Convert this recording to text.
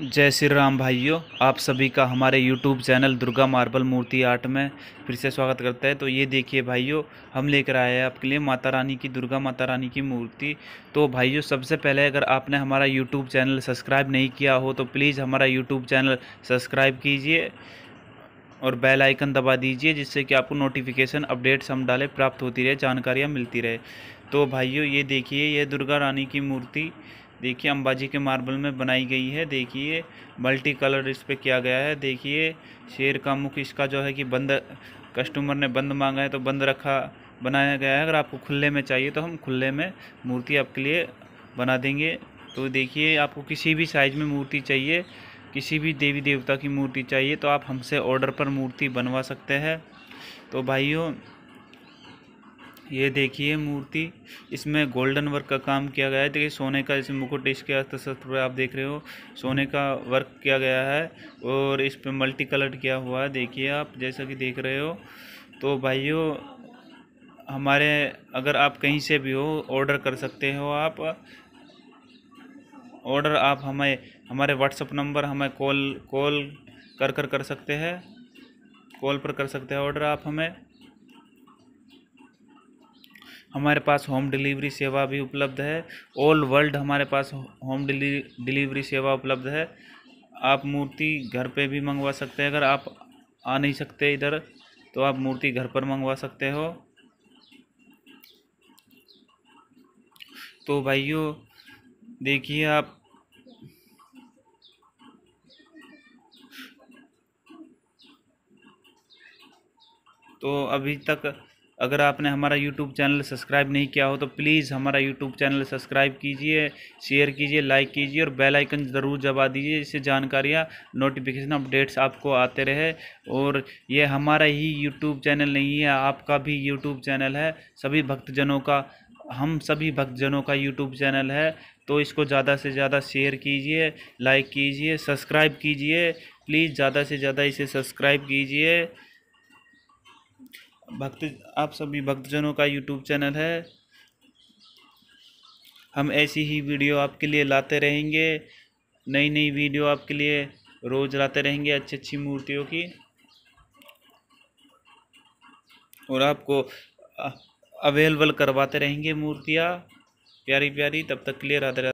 जय श्री राम भाइयों आप सभी का हमारे YouTube चैनल दुर्गा मार्बल मूर्ति आर्ट में फिर से स्वागत करता है तो ये देखिए भाइयों हम लेकर आए हैं आपके लिए माता रानी की दुर्गा माता रानी की मूर्ति तो भाइयों सबसे पहले अगर आपने हमारा YouTube चैनल सब्सक्राइब नहीं किया हो तो प्लीज़ हमारा YouTube चैनल सब्सक्राइब कीजिए और बेल आइकन दबा दीजिए जिससे कि आपको नोटिफिकेशन अपडेट्स हम डाले प्राप्त होती रहे जानकारियाँ मिलती रहे तो भाइयों ये देखिए ये दुर्गा रानी की मूर्ति देखिए अंबाजी के मार्बल में बनाई गई है देखिए मल्टी कलर इस पर किया गया है देखिए शेर का मुख इसका जो है कि बंद कस्टमर ने बंद मांगा है तो बंद रखा बनाया गया है अगर आपको खुले में चाहिए तो हम खुले में मूर्ति आपके लिए बना देंगे तो देखिए आपको किसी भी साइज़ में मूर्ति चाहिए किसी भी देवी देवता की मूर्ति चाहिए तो आप हमसे ऑर्डर पर मूर्ति बनवा सकते हैं तो भाइयों ये देखिए मूर्ति इसमें गोल्डन वर्क का काम किया गया है देखिए सोने का इसमें मुकुट इसके अर्थशास्त्र पर आप देख रहे हो सोने का वर्क किया गया है और इस पर मल्टी कलर किया हुआ है देखिए आप जैसा कि देख रहे हो तो भाइयों हमारे अगर आप कहीं से भी हो ऑर्डर कर सकते हो आप ऑर्डर आप हमें हमारे व्हाट्सअप नंबर हमें कॉल कॉल कर कर कर सकते हैं कॉल पर कर सकते हैं ऑर्डर आप हमें हमारे पास होम डिलीवरी सेवा भी उपलब्ध है ऑल वर्ल्ड हमारे पास होम डिलीवरी सेवा उपलब्ध है आप मूर्ति घर पे भी मंगवा सकते हैं अगर आप आ नहीं सकते इधर तो आप मूर्ति घर पर मंगवा सकते हो तो भाइयों देखिए आप तो अभी तक अगर आपने हमारा यूट्यूब चैनल सब्सक्राइब नहीं किया हो तो प्लीज़ हमारा यूट्यूब चैनल सब्सक्राइब कीजिए शेयर कीजिए लाइक कीजिए और बेल आइकन ज़रूर दबा दीजिए इससे जानकारियाँ नोटिफिकेशन अपडेट्स आपको आते रहे और ये हमारा ही यूट्यूब चैनल नहीं है आपका भी यूट्यूब चैनल है सभी भक्तजनों का हम सभी भक्तजनों का यूट्यूब चैनल है तो इसको ज़्यादा से ज़्यादा शेयर कीजिए लाइक कीजिए सब्सक्राइब कीजिए प्लीज़ ज़्यादा से ज़्यादा इसे सब्सक्राइब कीजिए भक्त आप सभी भक्तजनों का यूट्यूब चैनल है हम ऐसी ही वीडियो आपके लिए लाते रहेंगे नई नई वीडियो आपके लिए रोज़ लाते रहेंगे अच्छी अच्छी मूर्तियों की और आपको अवेलेबल करवाते रहेंगे मूर्तियाँ प्यारी प्यारी तब तक क्लियर आते रहते